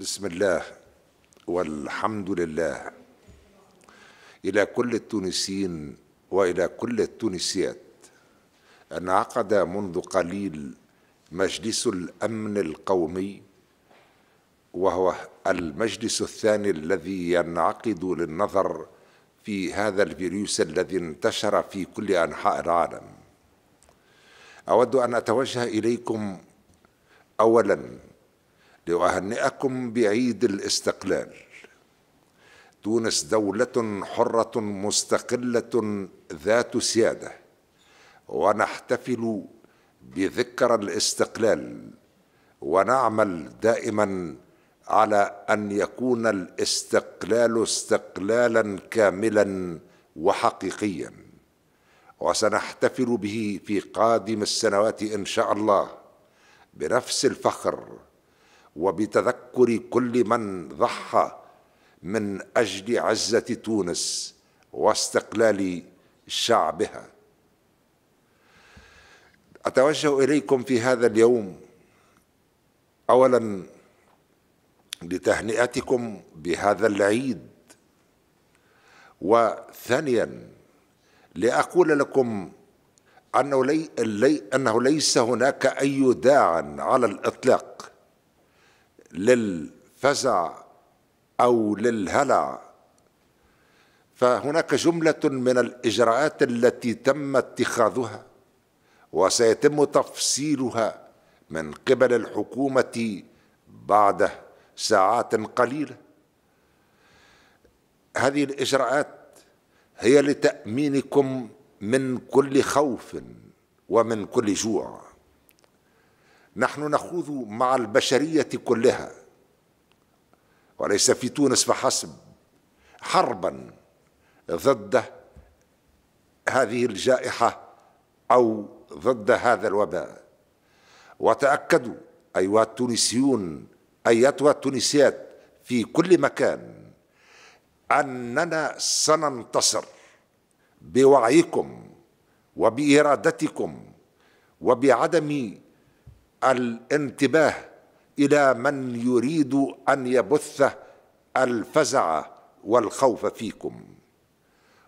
بسم الله والحمد لله إلى كل التونسيين وإلى كل التونسيات انعقد منذ قليل مجلس الأمن القومي وهو المجلس الثاني الذي ينعقد للنظر في هذا الفيروس الذي انتشر في كل أنحاء العالم أود أن أتوجه إليكم أولاً لأهنئكم بعيد الاستقلال تونس دولة حرة مستقلة ذات سيادة ونحتفل بذكرى الاستقلال ونعمل دائما على أن يكون الاستقلال استقلالا كاملا وحقيقيا وسنحتفل به في قادم السنوات إن شاء الله بنفس الفخر وبتذكر كل من ضحى من اجل عزه تونس واستقلال شعبها اتوجه اليكم في هذا اليوم اولا لتهنئتكم بهذا العيد وثانيا لاقول لكم انه, لي... لي... أنه ليس هناك اي داع على الاطلاق للفزع أو للهلع فهناك جملة من الإجراءات التي تم اتخاذها وسيتم تفصيلها من قبل الحكومة بعد ساعات قليلة هذه الإجراءات هي لتأمينكم من كل خوف ومن كل جوع نحن نخوض مع البشرية كلها وليس في تونس فحسب حربا ضد هذه الجائحة أو ضد هذا الوباء وتأكدوا أيها التونسيون أيتها التونسيات في كل مكان أننا سننتصر بوعيكم وبإرادتكم وبعدم الانتباه الى من يريد ان يبث الفزع والخوف فيكم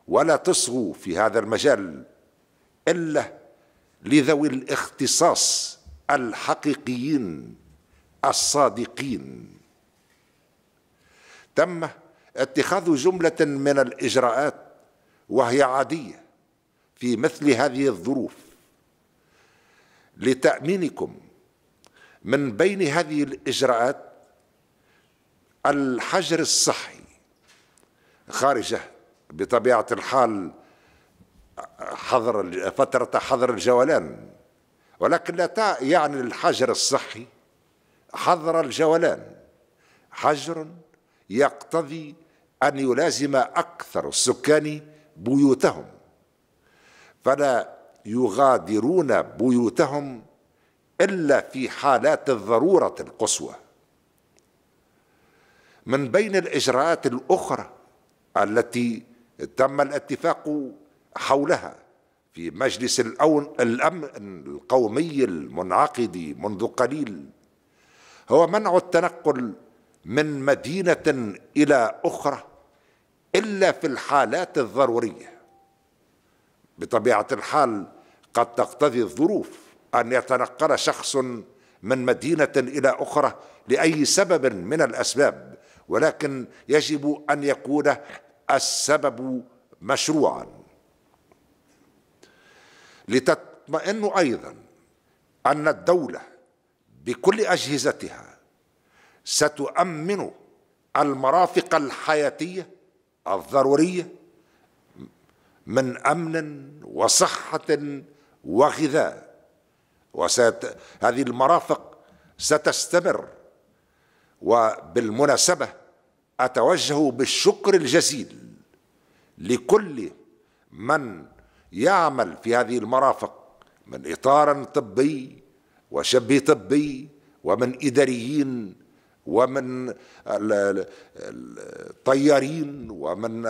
ولا تصغوا في هذا المجال الا لذوي الاختصاص الحقيقيين الصادقين تم اتخاذ جمله من الاجراءات وهي عاديه في مثل هذه الظروف لتامينكم من بين هذه الإجراءات الحجر الصحي خارجه بطبيعة الحال حظر فترة حظر الجولان ولكن لا يعني الحجر الصحي حظر الجولان حجر يقتضي أن يلازم أكثر السكان بيوتهم فلا يغادرون بيوتهم إلا في حالات الضرورة القصوى من بين الإجراءات الأخرى التي تم الاتفاق حولها في مجلس الأون الأمن القومي المنعقد منذ قليل هو منع التنقل من مدينة إلى أخرى إلا في الحالات الضرورية بطبيعة الحال قد تقتضي الظروف أن يتنقل شخص من مدينة إلى أخرى لأي سبب من الأسباب ولكن يجب أن يكون السبب مشروعا لتطمئن أيضا أن الدولة بكل أجهزتها ستؤمن المرافق الحياتية الضرورية من أمن وصحة وغذاء وست هذه المرافق ستستمر وبالمناسبة أتوجه بالشكر الجزيل لكل من يعمل في هذه المرافق من إطار طبي وشبه طبي ومن إداريين ومن الطيارين ومن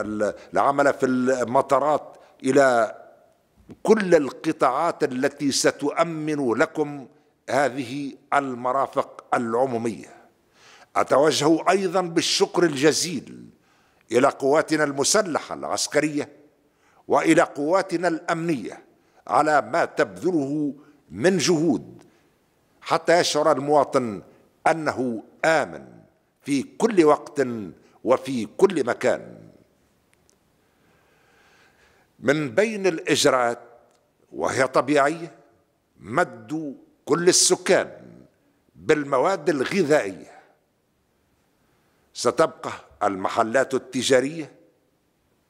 العمل في المطارات إلى كل القطاعات التي ستؤمن لكم هذه المرافق العموميه اتوجه ايضا بالشكر الجزيل الى قواتنا المسلحه العسكريه والى قواتنا الامنيه على ما تبذله من جهود حتى يشعر المواطن انه امن في كل وقت وفي كل مكان من بين الإجراءات وهي طبيعية مدوا كل السكان بالمواد الغذائية ستبقى المحلات التجارية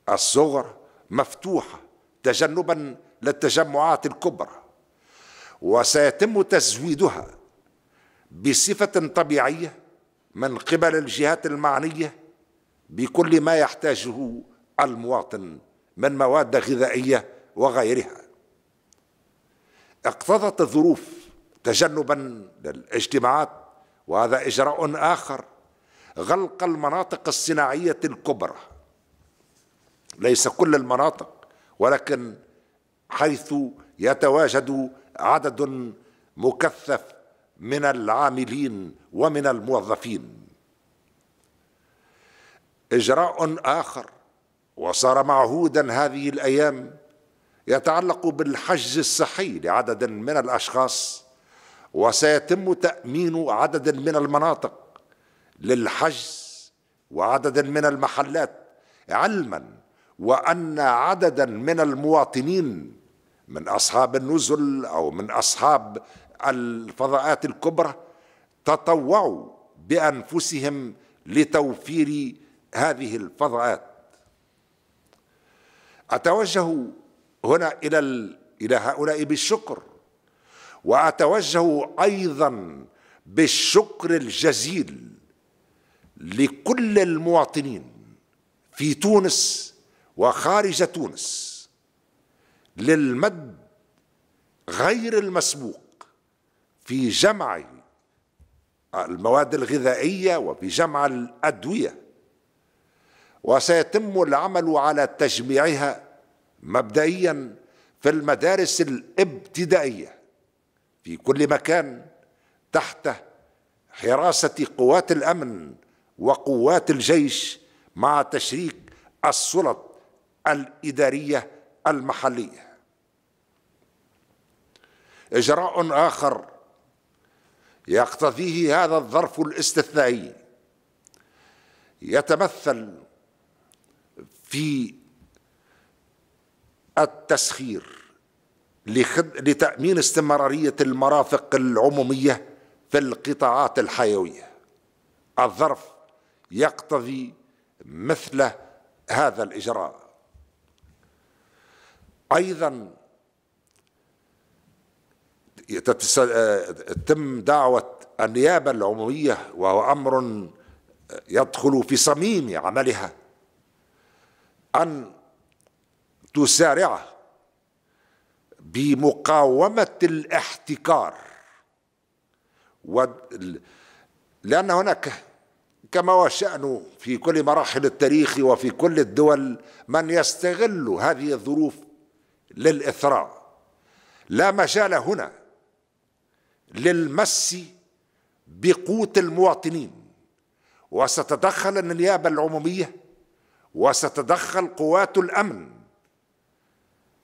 الصغرى مفتوحة تجنبا للتجمعات الكبرى وسيتم تزويدها بصفة طبيعية من قبل الجهات المعنية بكل ما يحتاجه المواطن من مواد غذائية وغيرها اقتضت الظروف تجنبا للاجتماعات وهذا إجراء آخر غلق المناطق الصناعية الكبرى ليس كل المناطق ولكن حيث يتواجد عدد مكثف من العاملين ومن الموظفين اجراء اخر وصار معهودا هذه الايام يتعلق بالحجز الصحي لعدد من الاشخاص وسيتم تامين عدد من المناطق للحجز وعدد من المحلات علما وان عددا من المواطنين من اصحاب النزل او من اصحاب الفضاءات الكبرى تطوعوا بانفسهم لتوفير هذه الفضاءات أتوجه هنا إلى إلى هؤلاء بالشكر وأتوجه أيضا بالشكر الجزيل لكل المواطنين في تونس وخارج تونس للمد غير المسبوق في جمع المواد الغذائية وفي جمع الأدوية وسيتم العمل على تجميعها مبدئيا في المدارس الابتدائيه في كل مكان تحت حراسه قوات الامن وقوات الجيش مع تشريك السلط الاداريه المحليه اجراء اخر يقتضيه هذا الظرف الاستثنائي يتمثل في التسخير لتأمين استمرارية المرافق العمومية في القطاعات الحيوية الظرف يقتضي مثل هذا الإجراء أيضا تتم دعوة النيابة العمومية وهو أمر يدخل في صميم عملها أن تسارعه بمقاومة الاحتكار لأن هناك كما هو شأن في كل مراحل التاريخ وفي كل الدول من يستغل هذه الظروف للإثراء لا مجال هنا للمس بقوت المواطنين وستتدخل النيابة العمومية وستتدخل قوات الامن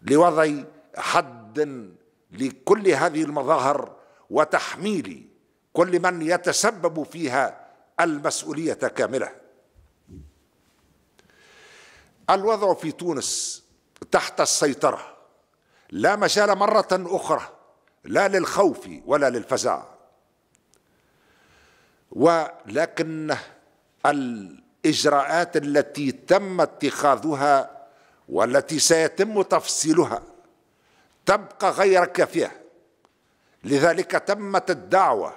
لوضع حد لكل هذه المظاهر وتحميل كل من يتسبب فيها المسؤوليه كامله الوضع في تونس تحت السيطره لا مجال مره اخرى لا للخوف ولا للفزع ولكن ال الاجراءات التي تم اتخاذها والتي سيتم تفصيلها تبقى غير كافيه لذلك تمت الدعوه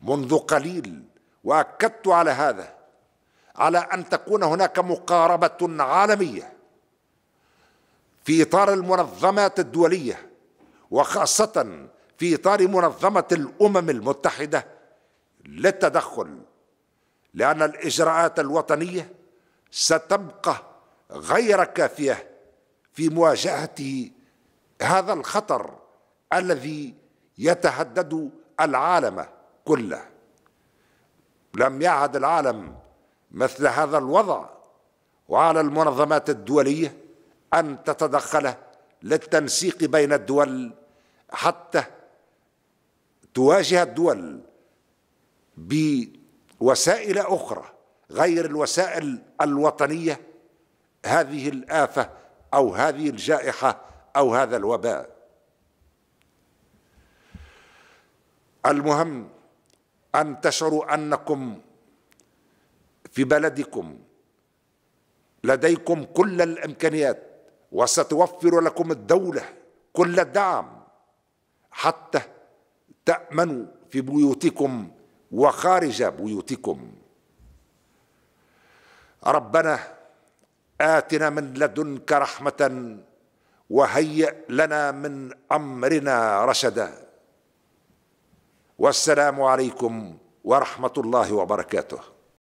منذ قليل واكدت على هذا على ان تكون هناك مقاربه عالميه في اطار المنظمات الدوليه وخاصه في اطار منظمه الامم المتحده للتدخل لأن الإجراءات الوطنية ستبقى غير كافية في مواجهة هذا الخطر الذي يتهدد العالم كله لم يعد العالم مثل هذا الوضع وعلى المنظمات الدولية أن تتدخل للتنسيق بين الدول حتى تواجه الدول ب وسائل أخرى غير الوسائل الوطنية هذه الآفة أو هذه الجائحة أو هذا الوباء المهم أن تشعروا أنكم في بلدكم لديكم كل الإمكانيات وستوفر لكم الدولة كل الدعم حتى تأمنوا في بيوتكم وخارج بيوتكم ربنا آتنا من لدنك رحمة وهيئ لنا من أمرنا رشدا والسلام عليكم ورحمة الله وبركاته